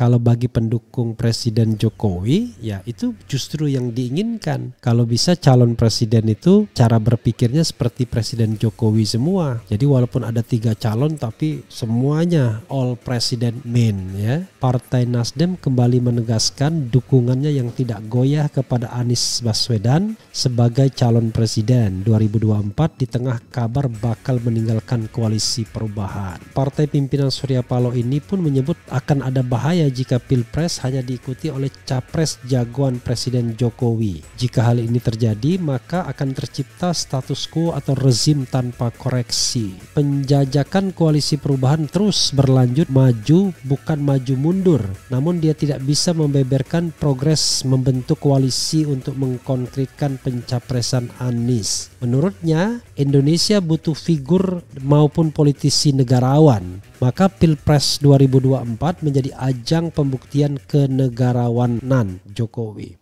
Kalau bagi pendukung Presiden Jokowi, ya itu justru yang diinginkan. Kalau bisa calon presiden itu cara berpikirnya seperti Presiden Jokowi semua. Jadi walaupun ada tiga calon tapi semuanya all presiden men ya. Partai Nasdem kembali menegaskan dukungannya yang tidak goyah kepada Anies Baswedan sebagai calon presiden 2024 di tengah kabar bakal meninggalkan koalisi perubahan. Partai pimpinan Surya Paloh ini pun menyebut akan ada bahaya jika Pilpres hanya diikuti oleh capres jagoan Presiden Jokowi. Jika hal ini terjadi, maka akan tercipta status quo atau rezim tanpa koreksi. Penjajakan koalisi perubahan terus berlanjut maju bukan maju mundur, namun dia tidak bisa membeberkan progres membentuk koalisi untuk mengkonkretkan pencapresan Anies. Menurutnya, Indonesia butuh figur maupun politisi negarawan. Maka Pilpres 2024 menjadi ajang Sidang Pembuktian Kenegarawanan Jokowi.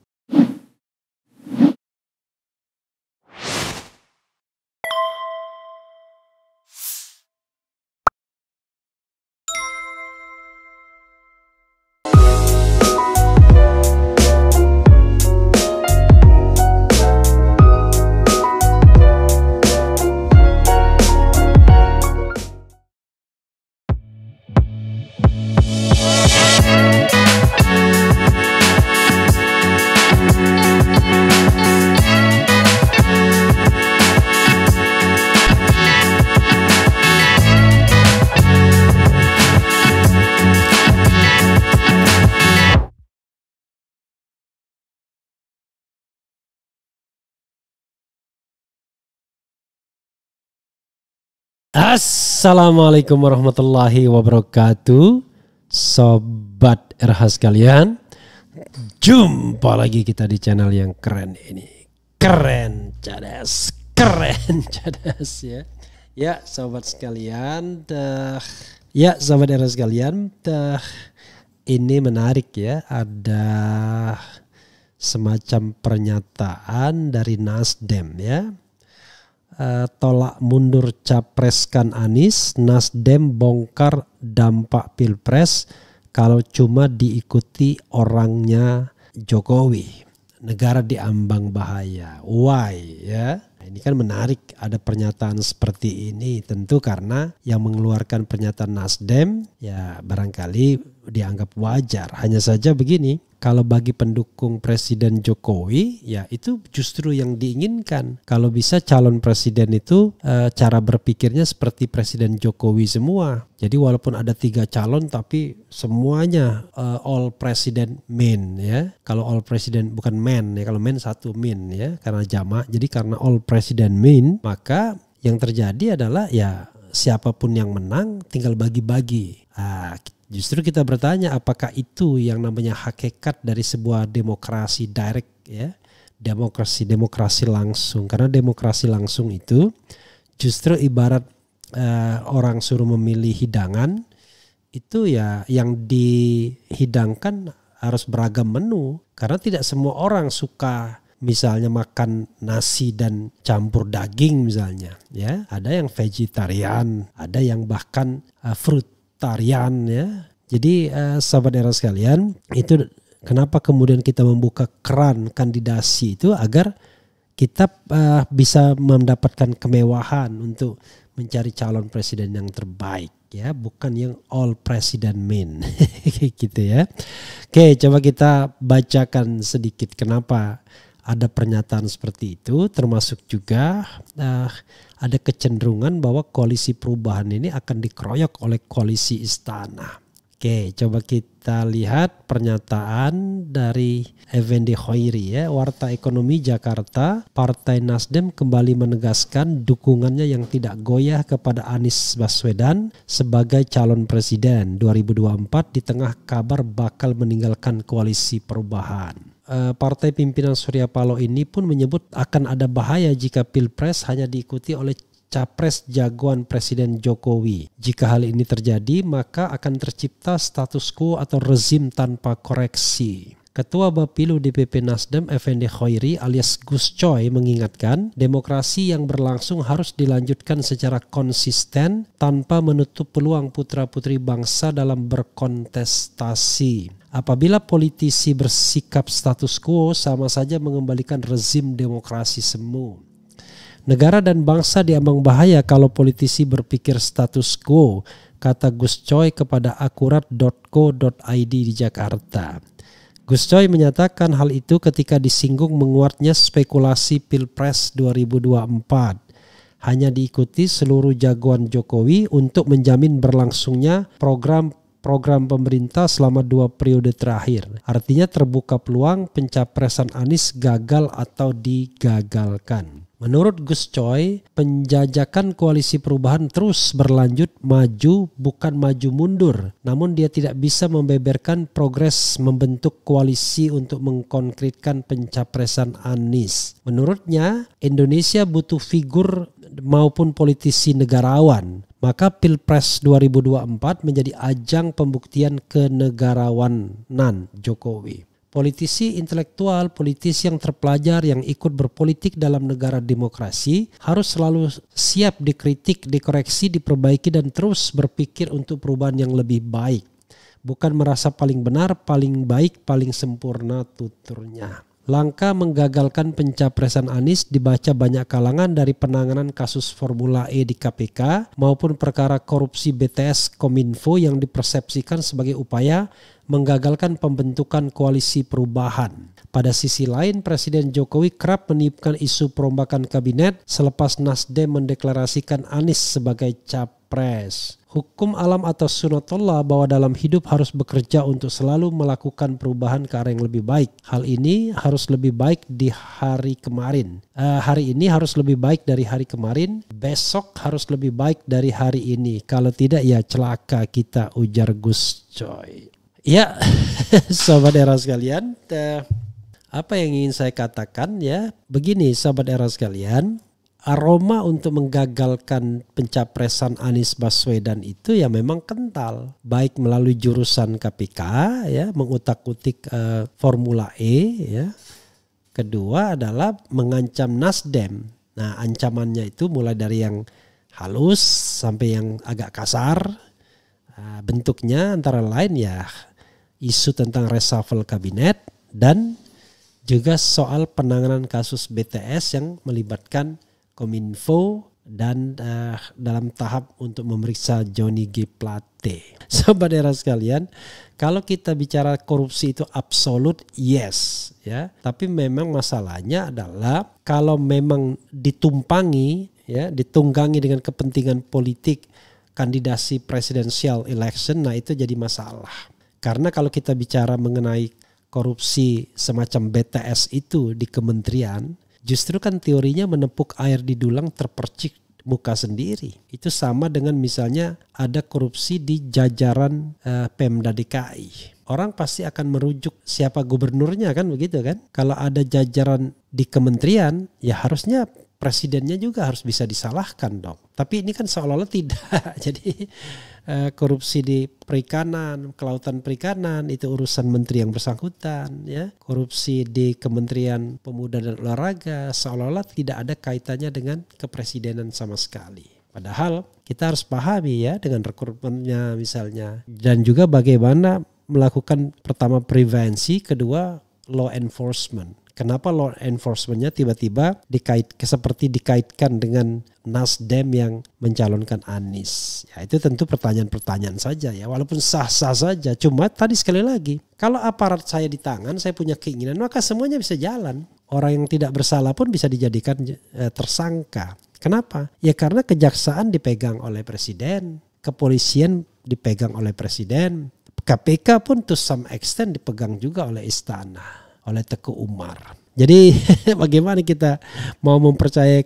Assalamualaikum warahmatullahi wabarakatuh Sobat RH sekalian Jumpa lagi kita di channel yang keren ini Keren cadas Keren cadas ya Ya sobat sekalian dah. Ya sobat RH sekalian dah. Ini menarik ya Ada semacam pernyataan dari Nasdem ya uh, tolak mundur capreskan Anies, Nasdem bongkar dampak pilpres kalau cuma diikuti orangnya Jokowi. Negara diambang bahaya. Why ya? Ini kan menarik ada pernyataan seperti ini tentu karena yang mengeluarkan pernyataan Nasdem ya barangkali dianggap wajar. Hanya saja begini, kalau bagi pendukung Presiden Jokowi, ya itu justru yang diinginkan. Kalau bisa calon presiden itu e, cara berpikirnya seperti Presiden Jokowi semua. Jadi walaupun ada tiga calon, tapi semuanya e, all president men ya. Kalau all president bukan men ya, kalau men satu men ya karena jamak. Jadi karena all president men, maka yang terjadi adalah ya siapapun yang menang tinggal bagi-bagi. Ah, Justru kita bertanya apakah itu yang namanya hakikat dari sebuah demokrasi direct ya, demokrasi demokrasi langsung. Karena demokrasi langsung itu justru ibarat uh, orang suruh memilih hidangan itu ya yang dihidangkan harus beragam menu karena tidak semua orang suka misalnya makan nasi dan campur daging misalnya ya ada yang vegetarian ada yang bahkan uh, fruit tarian ya. Jadi eh, sahabat era sekalian, itu kenapa kemudian kita membuka keran kandidasi itu agar kita eh, bisa mendapatkan kemewahan untuk mencari calon presiden yang terbaik ya, bukan yang all president men gitu ya. Oke, coba kita bacakan sedikit kenapa ada pernyataan seperti itu, termasuk juga uh, ada kecenderungan bahwa koalisi perubahan ini akan dikeroyok oleh koalisi istana. Oke, coba kita lihat pernyataan dari Effendi Hoiri ya, Warta Ekonomi Jakarta, Partai Nasdem kembali menegaskan dukungannya yang tidak goyah kepada Anies Baswedan sebagai calon presiden 2024 di tengah kabar bakal meninggalkan koalisi perubahan. Eh, partai pimpinan Surya Paloh ini pun menyebut akan ada bahaya jika pilpres hanya diikuti oleh capres jagoan Presiden Jokowi. Jika hal ini terjadi, maka akan tercipta status quo atau rezim tanpa koreksi. Ketua Bapilu DPP Nasdem Effendi Khoiri alias Gus Coy mengingatkan demokrasi yang berlangsung harus dilanjutkan secara konsisten tanpa menutup peluang putra-putri bangsa dalam berkontestasi. Apabila politisi bersikap status quo sama saja mengembalikan rezim demokrasi semu. Negara dan bangsa diambang bahaya kalau politisi berpikir status quo, kata Gus Coy kepada akurat.co.id di Jakarta. Gus Coy menyatakan hal itu ketika disinggung menguatnya spekulasi Pilpres 2024 hanya diikuti seluruh jagoan Jokowi untuk menjamin berlangsungnya program program pemerintah selama dua periode terakhir. Artinya terbuka peluang pencapresan Anies gagal atau digagalkan. Menurut Gus Coy, penjajakan koalisi perubahan terus berlanjut maju bukan maju mundur. Namun dia tidak bisa membeberkan progres membentuk koalisi untuk mengkonkretkan pencapresan Anies. Menurutnya, Indonesia butuh figur maupun politisi negarawan. Maka Pilpres 2024 menjadi ajang pembuktian kenegarawanan Jokowi. Politisi intelektual, politisi yang terpelajar yang ikut berpolitik dalam negara demokrasi harus selalu siap dikritik, dikoreksi, diperbaiki dan terus berpikir untuk perubahan yang lebih baik. Bukan merasa paling benar, paling baik, paling sempurna tuturnya. Langkah menggagalkan pencapresan Anies dibaca banyak kalangan dari penanganan kasus Formula E di KPK maupun perkara korupsi BTS Kominfo yang dipersepsikan sebagai upaya menggagalkan pembentukan koalisi perubahan. Pada sisi lain, Presiden Jokowi kerap meniupkan isu perombakan kabinet selepas Nasdem mendeklarasikan Anies sebagai cap Pres Hukum alam atau sunatullah bahwa dalam hidup harus bekerja untuk selalu melakukan perubahan ke arah yang lebih baik. Hal ini harus lebih baik di hari kemarin. Uh, hari ini harus lebih baik dari hari kemarin. Besok harus lebih baik dari hari ini. Kalau tidak ya celaka kita ujar Gus Coy. Ya, sobat era sekalian, eh, apa yang ingin saya katakan ya? Begini sobat era sekalian, aroma untuk menggagalkan pencapresan Anies Baswedan itu ya memang kental baik melalui jurusan KPK ya mengutak-utik uh, formula E ya kedua adalah mengancam Nasdem nah ancamannya itu mulai dari yang halus sampai yang agak kasar ah, bentuknya antara lain ya isu tentang reshuffle kabinet dan juga soal penanganan kasus BTS yang melibatkan Kominfo dan uh, dalam tahap untuk memeriksa Johnny G Plate. Sobat era sekalian, kalau kita bicara korupsi itu absolut yes ya, tapi memang masalahnya adalah kalau memang ditumpangi ya, ditunggangi dengan kepentingan politik kandidasi presidensial election, nah itu jadi masalah. Karena kalau kita bicara mengenai korupsi semacam BTS itu di kementerian, Justru kan teorinya menepuk air di dulang terpercik muka sendiri. Itu sama dengan misalnya ada korupsi di jajaran uh, Pemda DKI. Orang pasti akan merujuk siapa gubernurnya kan begitu kan? Kalau ada jajaran di kementerian ya harusnya presidennya juga harus bisa disalahkan dong. Tapi ini kan seolah-olah tidak. Jadi Eh, korupsi di perikanan, kelautan perikanan itu urusan menteri yang bersangkutan ya. Korupsi di Kementerian Pemuda dan Olahraga seolah-olah tidak ada kaitannya dengan kepresidenan sama sekali. Padahal kita harus pahami ya dengan rekrutmennya misalnya dan juga bagaimana melakukan pertama prevensi, kedua law enforcement. Kenapa law enforcementnya tiba-tiba dikait seperti dikaitkan dengan Nasdem yang mencalonkan Anies? Ya itu tentu pertanyaan-pertanyaan saja ya. Walaupun sah-sah saja, cuma tadi sekali lagi kalau aparat saya di tangan, saya punya keinginan, maka semuanya bisa jalan. Orang yang tidak bersalah pun bisa dijadikan eh, tersangka. Kenapa? Ya karena kejaksaan dipegang oleh presiden, kepolisian dipegang oleh presiden, KPK pun to some extent dipegang juga oleh istana oleh Teguh Umar. Jadi bagaimana kita mau mempercayai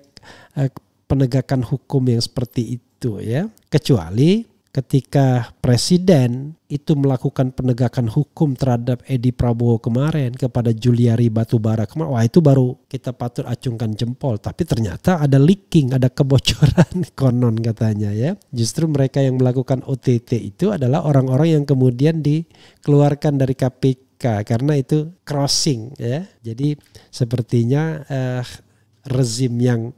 eh, penegakan hukum yang seperti itu ya. Kecuali ketika presiden itu melakukan penegakan hukum terhadap Edi Prabowo kemarin kepada Juliari Batubara kemarin. Wah itu baru kita patut acungkan jempol. Tapi ternyata ada leaking, ada kebocoran konon katanya ya. Justru mereka yang melakukan OTT itu adalah orang-orang yang kemudian dikeluarkan dari KPK Amerika karena itu crossing ya. Jadi sepertinya eh, rezim yang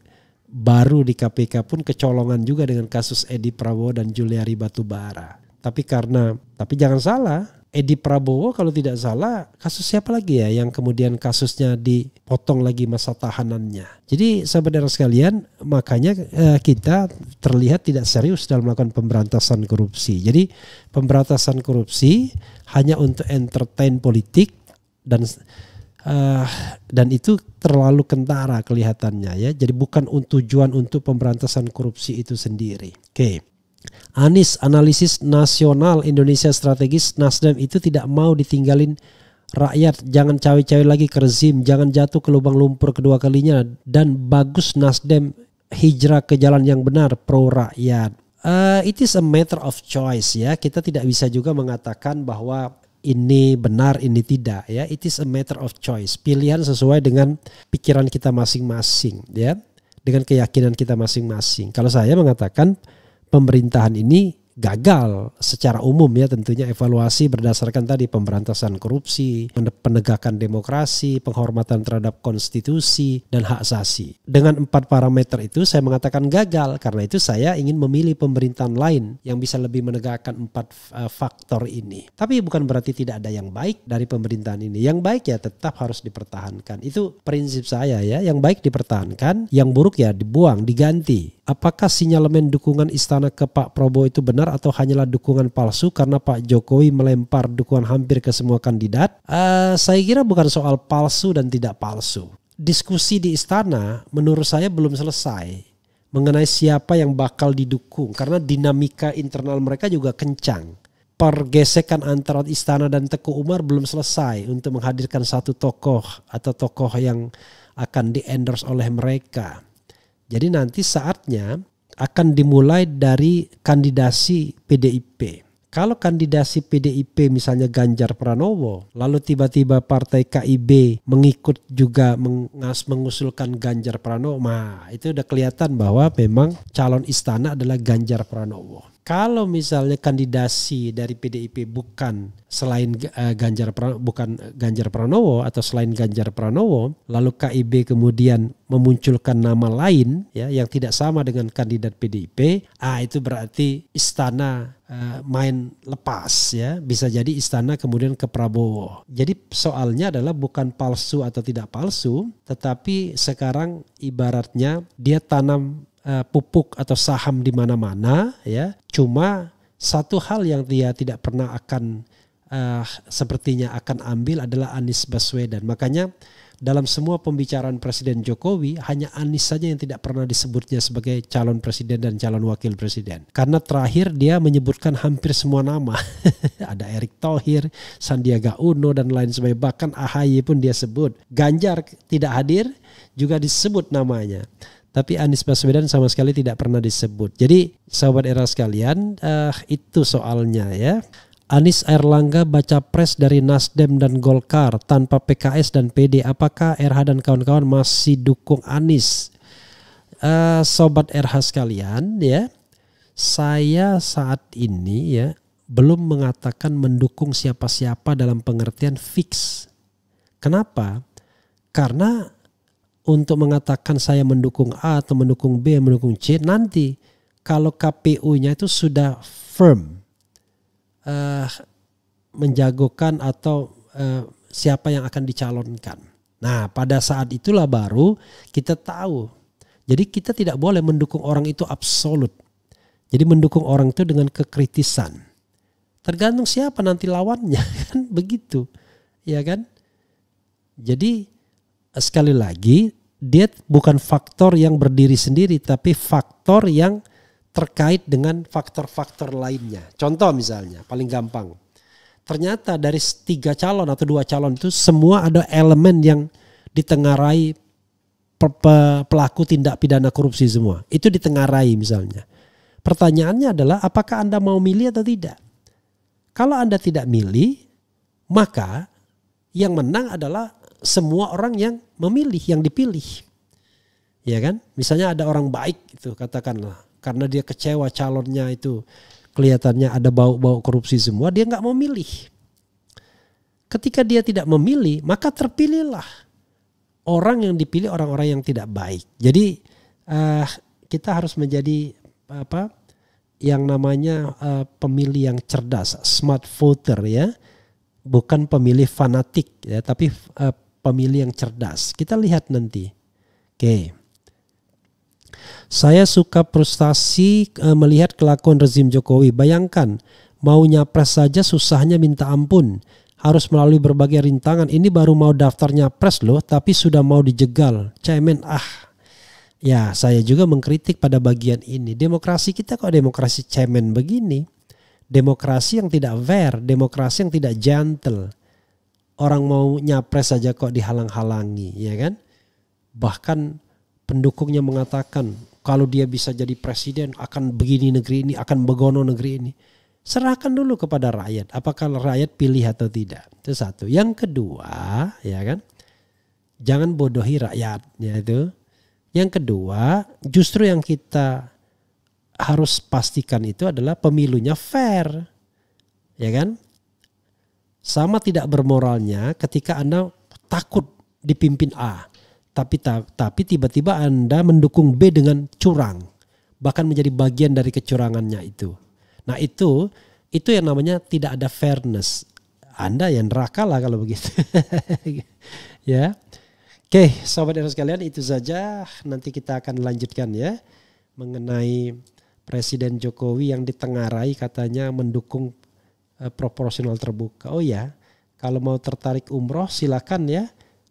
baru di KPK pun kecolongan juga dengan kasus Edi Prabowo dan Juliari Batubara. Tapi karena tapi jangan salah, Edi Prabowo kalau tidak salah kasus siapa lagi ya yang kemudian kasusnya dipotong lagi masa tahanannya. Jadi sahabat sekalian makanya eh, kita terlihat tidak serius dalam melakukan pemberantasan korupsi. Jadi pemberantasan korupsi hanya untuk entertain politik dan eh, dan itu terlalu kentara kelihatannya ya. Jadi bukan untuk tujuan untuk pemberantasan korupsi itu sendiri. Oke. Okay. Anies analisis nasional Indonesia strategis Nasdem itu tidak mau ditinggalin rakyat jangan cawe-cawe lagi ke rezim jangan jatuh ke lubang lumpur kedua kalinya dan bagus Nasdem hijrah ke jalan yang benar pro rakyat uh, eh, it is a matter of choice ya kita tidak bisa juga mengatakan bahwa ini benar ini tidak ya it is a matter of choice pilihan sesuai dengan pikiran kita masing-masing ya dengan keyakinan kita masing-masing kalau saya mengatakan pemerintahan ini gagal secara umum ya tentunya evaluasi berdasarkan tadi pemberantasan korupsi, penegakan demokrasi, penghormatan terhadap konstitusi dan hak asasi. Dengan empat parameter itu saya mengatakan gagal karena itu saya ingin memilih pemerintahan lain yang bisa lebih menegakkan empat eh, faktor ini. Tapi bukan berarti tidak ada yang baik dari pemerintahan ini. Yang baik ya tetap harus dipertahankan. Itu prinsip saya ya. Yang baik dipertahankan, yang buruk ya dibuang, diganti. Apakah sinyalemen dukungan istana ke Pak Prabowo itu benar? benar atau hanyalah dukungan palsu karena Pak Jokowi melempar dukungan hampir ke semua kandidat? Uh, saya kira bukan soal palsu dan tidak palsu. Diskusi di istana menurut saya belum selesai mengenai siapa yang bakal didukung karena dinamika internal mereka juga kencang. Pergesekan antara istana dan Teku Umar belum selesai untuk menghadirkan satu tokoh atau tokoh yang akan di-endorse oleh mereka. Jadi nanti saatnya akan dimulai dari kandidasi PDIP. Kalau kandidasi PDIP misalnya Ganjar Pranowo, lalu tiba-tiba partai KIB mengikut juga mengas mengusulkan Ganjar Pranowo, nah itu udah kelihatan bahwa memang calon istana adalah Ganjar Pranowo kalau misalnya kandidasi dari PDIP bukan selain eh, Ganjar bukan Ganjar Pranowo atau selain Ganjar Pranowo, lalu KIB kemudian memunculkan nama lain ya yang tidak sama dengan kandidat PDIP, ah itu berarti istana eh, main lepas ya, bisa jadi istana kemudian ke Prabowo. Jadi soalnya adalah bukan palsu atau tidak palsu, tetapi sekarang ibaratnya dia tanam Eh, pupuk atau saham di mana-mana ya. Cuma satu hal yang dia tidak pernah akan uh, sepertinya akan ambil adalah Anies Baswedan. Makanya dalam semua pembicaraan Presiden Jokowi hanya Anies saja yang tidak pernah disebutnya sebagai calon presiden dan calon wakil presiden. Karena terakhir dia menyebutkan hampir semua nama. Ada Erick Thohir, Sandiaga Uno dan lain sebagainya. Bahkan AHY pun dia sebut. Ganjar tidak hadir juga disebut namanya tapi Anies Baswedan sama sekali tidak pernah disebut. Jadi sahabat era sekalian, uh, itu soalnya ya. Anies Erlangga baca pres dari Nasdem dan Golkar tanpa PKS dan PD. Apakah RH dan kawan-kawan masih dukung Anies? Uh, sobat RH sekalian, ya. Saya saat ini ya belum mengatakan mendukung siapa-siapa dalam pengertian fix. Kenapa? Karena untuk mengatakan saya mendukung A atau mendukung B, mendukung C nanti kalau KPU-nya itu sudah firm uh, menjagokan atau uh, siapa yang akan dicalonkan. Nah, pada saat itulah baru kita tahu. Jadi kita tidak boleh mendukung orang itu absolut. Jadi mendukung orang itu dengan kekritisan. Tergantung siapa nanti lawannya kan begitu. Ya kan? Jadi sekali lagi dia bukan faktor yang berdiri sendiri tapi faktor yang terkait dengan faktor-faktor lainnya. Contoh misalnya paling gampang. Ternyata dari tiga calon atau dua calon itu semua ada elemen yang ditengarai pelaku tindak pidana korupsi semua. Itu ditengarai misalnya. Pertanyaannya adalah apakah Anda mau milih atau tidak? Kalau Anda tidak milih, maka yang menang adalah semua orang yang memilih yang dipilih. Ya kan? Misalnya ada orang baik itu katakanlah karena dia kecewa calonnya itu kelihatannya ada bau-bau korupsi semua, dia nggak mau milih. Ketika dia tidak memilih, maka terpilihlah orang yang dipilih orang-orang yang tidak baik. Jadi uh, kita harus menjadi apa yang namanya uh, pemilih yang cerdas, smart voter ya bukan pemilih fanatik ya tapi uh, pemilih yang cerdas. Kita lihat nanti. Oke. Saya suka frustasi eh, melihat kelakuan rezim Jokowi. Bayangkan, mau nyapres saja susahnya minta ampun. Harus melalui berbagai rintangan. Ini baru mau daftar nyapres loh, tapi sudah mau dijegal. Cemen, ah. Ya, saya juga mengkritik pada bagian ini. Demokrasi kita kok demokrasi cemen begini? Demokrasi yang tidak fair, demokrasi yang tidak gentle orang mau nyapres saja kok dihalang-halangi, ya kan? Bahkan pendukungnya mengatakan kalau dia bisa jadi presiden akan begini negeri ini, akan begono negeri ini. Serahkan dulu kepada rakyat, apakah rakyat pilih atau tidak. Itu satu. Yang kedua, ya kan? Jangan bodohi rakyat, Ya itu. Yang kedua, justru yang kita harus pastikan itu adalah pemilunya fair. Ya kan? sama tidak bermoralnya ketika Anda takut dipimpin A, tapi tapi tiba-tiba Anda mendukung B dengan curang, bahkan menjadi bagian dari kecurangannya itu. Nah, itu itu yang namanya tidak ada fairness. Anda yang neraka lah kalau begitu. ya. Oke, sahabat dan sekalian itu saja. Nanti kita akan lanjutkan ya mengenai Presiden Jokowi yang ditengarai katanya mendukung uh, proporsional terbuka. Oh ya, kalau mau tertarik umroh silakan ya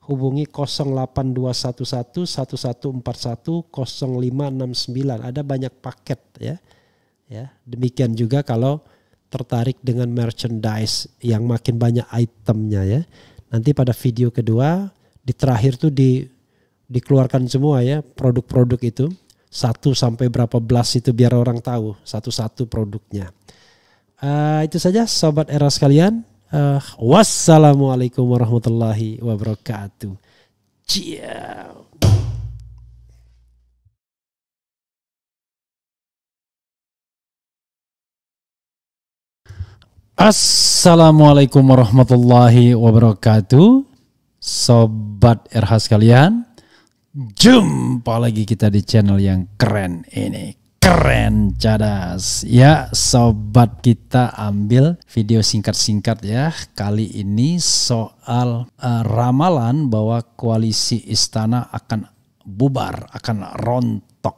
hubungi 08211 Ada banyak paket ya. Ya, demikian juga kalau tertarik dengan merchandise yang makin banyak itemnya ya. Nanti pada video kedua di terakhir tuh di dikeluarkan semua ya produk-produk itu satu sampai berapa belas itu biar orang tahu satu-satu produknya. Uh, itu saja sobat Erhas kalian. Uh, eh, wassalamualaikum warahmatullahi wabarakatuh. Ciao. Assalamualaikum warahmatullahi wabarakatuh. Sobat RH sekalian, jumpa lagi kita di channel yang keren ini keren cadas ya sobat kita ambil video singkat-singkat ya kali ini soal uh, ramalan bahwa koalisi istana akan bubar akan rontok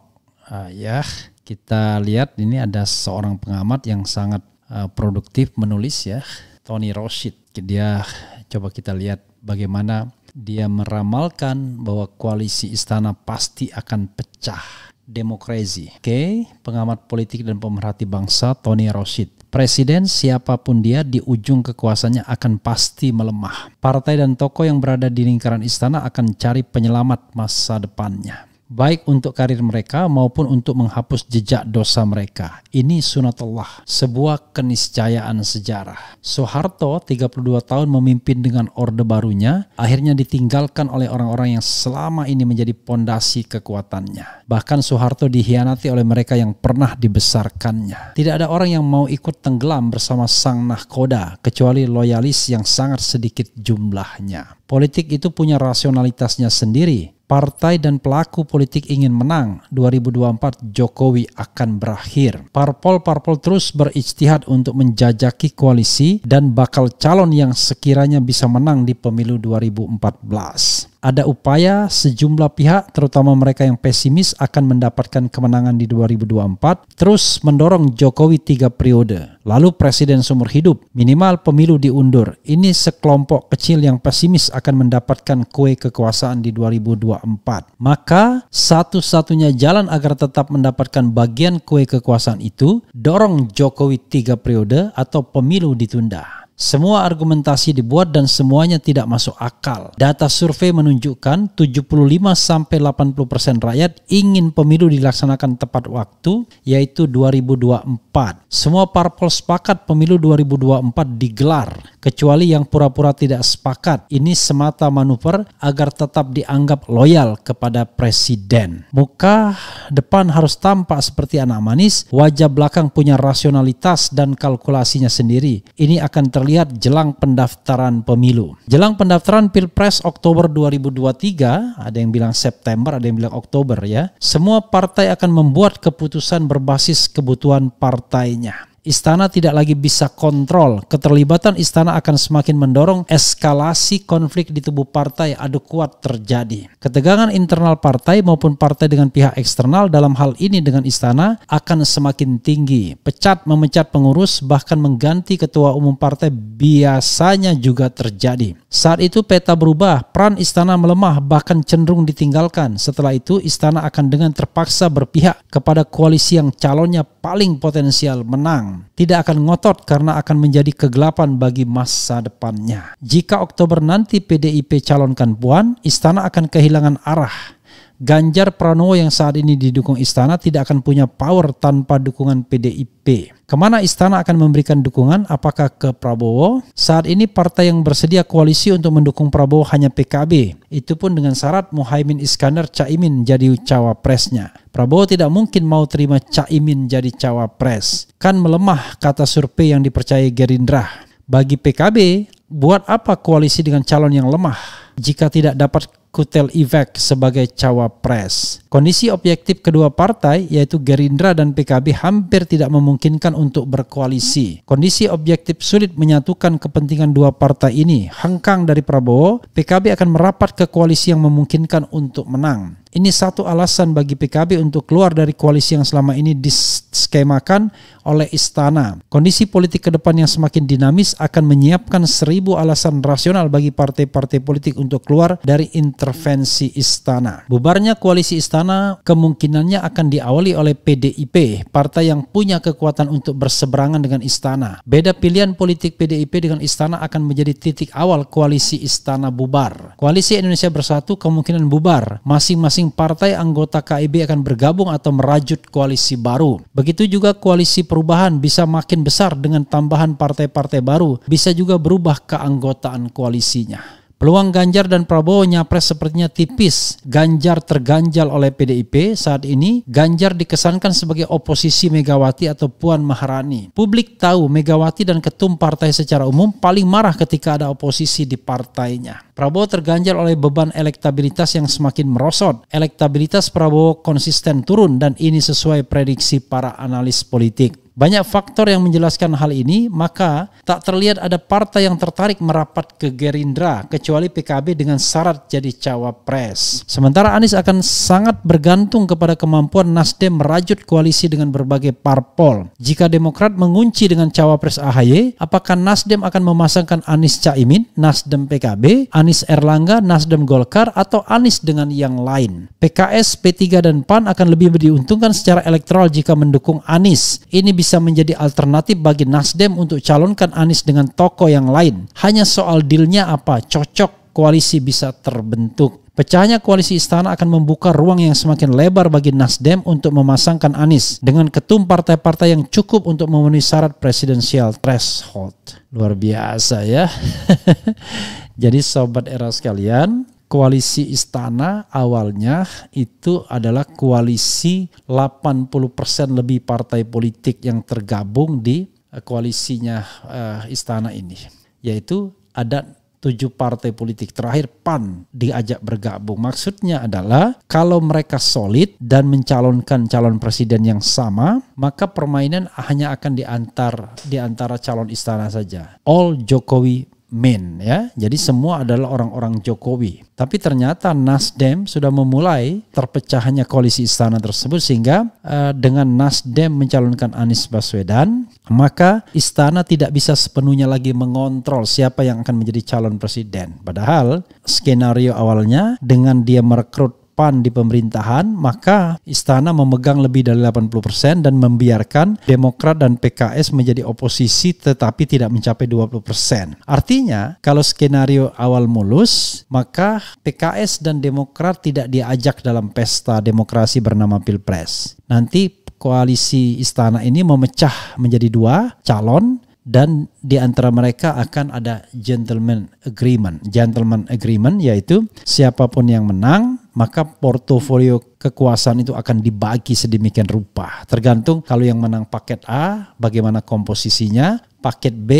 uh, ya kita lihat ini ada seorang pengamat yang sangat uh, produktif menulis ya Tony Rosid dia coba kita lihat bagaimana dia meramalkan bahwa koalisi istana pasti akan pecah demokrasi. Oke, okay. pengamat politik dan pemerhati bangsa Tony Rosid. Presiden siapapun dia di ujung kekuasaannya akan pasti melemah. Partai dan tokoh yang berada di lingkaran istana akan cari penyelamat masa depannya baik untuk karir mereka maupun untuk menghapus jejak dosa mereka. Ini sunatullah, sebuah keniscayaan sejarah. Soeharto 32 tahun memimpin dengan orde barunya, akhirnya ditinggalkan oleh orang-orang yang selama ini menjadi pondasi kekuatannya. Bahkan Soeharto dihianati oleh mereka yang pernah dibesarkannya. Tidak ada orang yang mau ikut tenggelam bersama sang nahkoda kecuali loyalis yang sangat sedikit jumlahnya. Politik itu punya rasionalitasnya sendiri. Partai dan pelaku politik ingin menang. 2024 Jokowi akan berakhir. Parpol-parpol terus berijtihad untuk menjajaki koalisi dan bakal calon yang sekiranya bisa menang di pemilu 2014 ada upaya sejumlah pihak terutama mereka yang pesimis akan mendapatkan kemenangan di 2024 terus mendorong Jokowi tiga periode. Lalu presiden seumur hidup, minimal pemilu diundur. Ini sekelompok kecil yang pesimis akan mendapatkan kue kekuasaan di 2024. Maka satu-satunya jalan agar tetap mendapatkan bagian kue kekuasaan itu, dorong Jokowi tiga periode atau pemilu ditunda. Semua argumentasi dibuat dan semuanya tidak masuk akal. Data survei menunjukkan 75-80% rakyat ingin pemilu dilaksanakan tepat waktu, yaitu 2024. Semua parpol sepakat pemilu 2024 digelar kecuali yang pura-pura tidak sepakat. Ini semata manuver agar tetap dianggap loyal kepada presiden. Muka depan harus tampak seperti anak manis, wajah belakang punya rasionalitas dan kalkulasinya sendiri. Ini akan terlihat jelang pendaftaran pemilu. Jelang pendaftaran Pilpres Oktober 2023, ada yang bilang September, ada yang bilang Oktober ya. Semua partai akan membuat keputusan berbasis kebutuhan partainya istana tidak lagi bisa kontrol. Keterlibatan istana akan semakin mendorong eskalasi konflik di tubuh partai adu kuat terjadi. Ketegangan internal partai maupun partai dengan pihak eksternal dalam hal ini dengan istana akan semakin tinggi. Pecat memecat pengurus bahkan mengganti ketua umum partai biasanya juga terjadi. Saat itu peta berubah, peran istana melemah bahkan cenderung ditinggalkan. Setelah itu istana akan dengan terpaksa berpihak kepada koalisi yang calonnya paling potensial menang tidak akan ngotot karena akan menjadi kegelapan bagi masa depannya. Jika Oktober nanti PDIP calonkan Puan, istana akan kehilangan arah Ganjar Pranowo yang saat ini didukung istana tidak akan punya power tanpa dukungan PDIP. Kemana istana akan memberikan dukungan? Apakah ke Prabowo? Saat ini partai yang bersedia koalisi untuk mendukung Prabowo hanya PKB. Itu pun dengan syarat Mohaimin Iskandar Caimin jadi cawapresnya. Prabowo tidak mungkin mau terima Caimin jadi cawapres. Kan melemah kata survei yang dipercaya Gerindra. Bagi PKB, buat apa koalisi dengan calon yang lemah jika tidak dapat Kutel Ivek sebagai cawapres. Kondisi objektif kedua partai yaitu Gerindra dan PKB hampir tidak memungkinkan untuk berkoalisi. Kondisi objektif sulit menyatukan kepentingan dua partai ini. Hengkang dari Prabowo, PKB akan merapat ke koalisi yang memungkinkan untuk menang. Ini satu alasan bagi PKB untuk keluar dari koalisi yang selama ini diskemakan oleh istana. Kondisi politik ke depan yang semakin dinamis akan menyiapkan seribu alasan rasional bagi partai-partai politik untuk keluar dari intervensi istana. Bubarnya koalisi istana kemungkinannya akan diawali oleh PDIP, partai yang punya kekuatan untuk berseberangan dengan istana. Beda pilihan politik PDIP dengan istana akan menjadi titik awal koalisi istana bubar. Koalisi Indonesia Bersatu kemungkinan bubar. Masing-masing masing-masing partai anggota KIB akan bergabung atau merajut koalisi baru. Begitu juga koalisi perubahan bisa makin besar dengan tambahan partai-partai baru, bisa juga berubah keanggotaan koalisinya. Peluang Ganjar dan Prabowo nyapres sepertinya tipis. Ganjar terganjal oleh PDIP saat ini. Ganjar dikesankan sebagai oposisi Megawati atau Puan Maharani. Publik tahu Megawati dan ketum partai secara umum paling marah ketika ada oposisi di partainya. Prabowo terganjal oleh beban elektabilitas yang semakin merosot. Elektabilitas Prabowo konsisten turun dan ini sesuai prediksi para analis politik. Banyak faktor yang menjelaskan hal ini, maka tak terlihat ada partai yang tertarik merapat ke Gerindra kecuali PKB dengan syarat jadi cawapres. Sementara Anies akan sangat bergantung kepada kemampuan Nasdem merajut koalisi dengan berbagai parpol. Jika Demokrat mengunci dengan cawapres AHY, apakah Nasdem akan memasangkan Anies Caimin, Nasdem PKB, Anies Erlangga, Nasdem Golkar atau Anies dengan yang lain? PKS, P3 dan PAN akan lebih diuntungkan secara elektoral jika mendukung Anies. Ini bisa bisa menjadi alternatif bagi Nasdem untuk calonkan Anies dengan tokoh yang lain. Hanya soal dealnya apa, cocok koalisi bisa terbentuk. Pecahnya koalisi istana akan membuka ruang yang semakin lebar bagi Nasdem untuk memasangkan Anies dengan ketum partai-partai yang cukup untuk memenuhi syarat presidensial threshold. Luar biasa ya. Jadi sobat era sekalian, koalisi istana awalnya itu adalah koalisi 80% lebih partai politik yang tergabung di eh, koalisinya uh, istana ini yaitu ada tujuh partai politik terakhir PAN diajak bergabung. Maksudnya adalah kalau mereka solid dan mencalonkan calon presiden yang sama, maka permainan hanya akan diantar di antara calon istana saja. All Jokowi men ya. Jadi semua adalah orang-orang Jokowi. Tapi ternyata Nasdem sudah memulai terpecahnya koalisi istana tersebut sehingga uh, dengan Nasdem mencalonkan Anies Baswedan, maka istana tidak bisa sepenuhnya lagi mengontrol siapa yang akan menjadi calon presiden. Padahal skenario awalnya dengan dia merekrut PAN di pemerintahan, maka istana memegang lebih dari 80% dan membiarkan Demokrat dan PKS menjadi oposisi tetapi tidak mencapai 20%. Artinya, kalau skenario awal mulus, maka PKS dan Demokrat tidak diajak dalam pesta demokrasi bernama Pilpres. Nanti koalisi istana ini memecah menjadi dua calon dan di antara mereka akan ada gentleman agreement. Gentleman agreement yaitu siapapun yang menang maka portofolio kekuasaan itu akan dibagi sedemikian rupa. Tergantung kalau yang menang paket A, bagaimana komposisinya, paket B,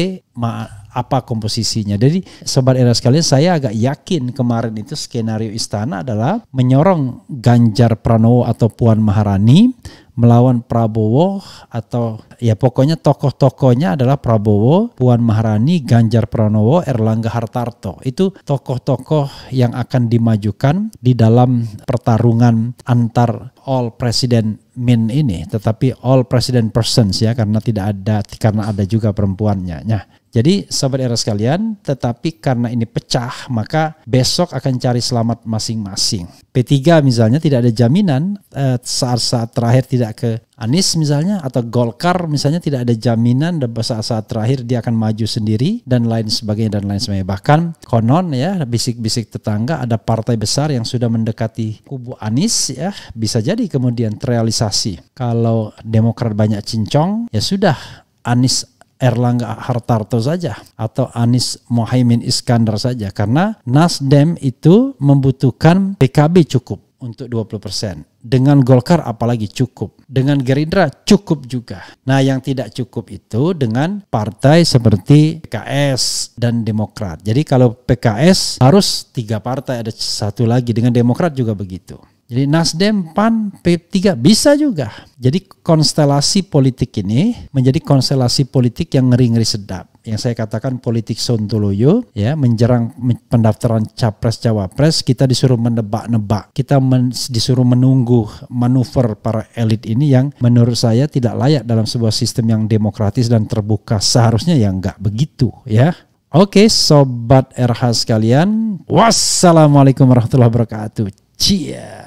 apa komposisinya. Jadi sobat era sekalian, saya agak yakin kemarin itu skenario istana adalah menyorong Ganjar Pranowo atau Puan Maharani melawan Prabowo atau ya pokoknya tokoh-tokohnya adalah Prabowo, Puan Maharani, Ganjar Pranowo, Erlangga Hartarto. Itu tokoh-tokoh yang akan dimajukan di dalam pertarungan antar all president men ini, tetapi all president persons ya karena tidak ada karena ada juga perempuannya. Nah, jadi sobat era sekalian, tetapi karena ini pecah, maka besok akan cari selamat masing-masing. P3 misalnya tidak ada jaminan eh, saat-saat terakhir tidak ke Anies misalnya atau Golkar misalnya tidak ada jaminan dan saat-saat terakhir dia akan maju sendiri dan lain sebagainya dan lain sebagainya. Bahkan konon ya bisik-bisik tetangga ada partai besar yang sudah mendekati kubu Anies ya bisa jadi kemudian terrealisasi. Kalau Demokrat banyak cincong ya sudah Anies Erlangga Hartarto saja atau Anies Mohaimin Iskandar saja karena Nasdem itu membutuhkan PKB cukup untuk 20%. Dengan Golkar apalagi cukup. Dengan Gerindra cukup juga. Nah yang tidak cukup itu dengan partai seperti PKS dan Demokrat. Jadi kalau PKS harus tiga partai ada satu lagi. Dengan Demokrat juga begitu. Jadi Nasdem, PAN, P3 bisa juga. Jadi konstelasi politik ini menjadi konstelasi politik yang ngeri-ngeri sedap. Yang saya katakan politik sontoloyo ya menjerang pendaftaran capres cawapres kita disuruh menebak-nebak. Kita men disuruh menunggu manuver para elit ini yang menurut saya tidak layak dalam sebuah sistem yang demokratis dan terbuka. Seharusnya ya nggak begitu ya. Oke, sobat RH sekalian, wassalamualaikum warahmatullahi wabarakatuh. Cheers.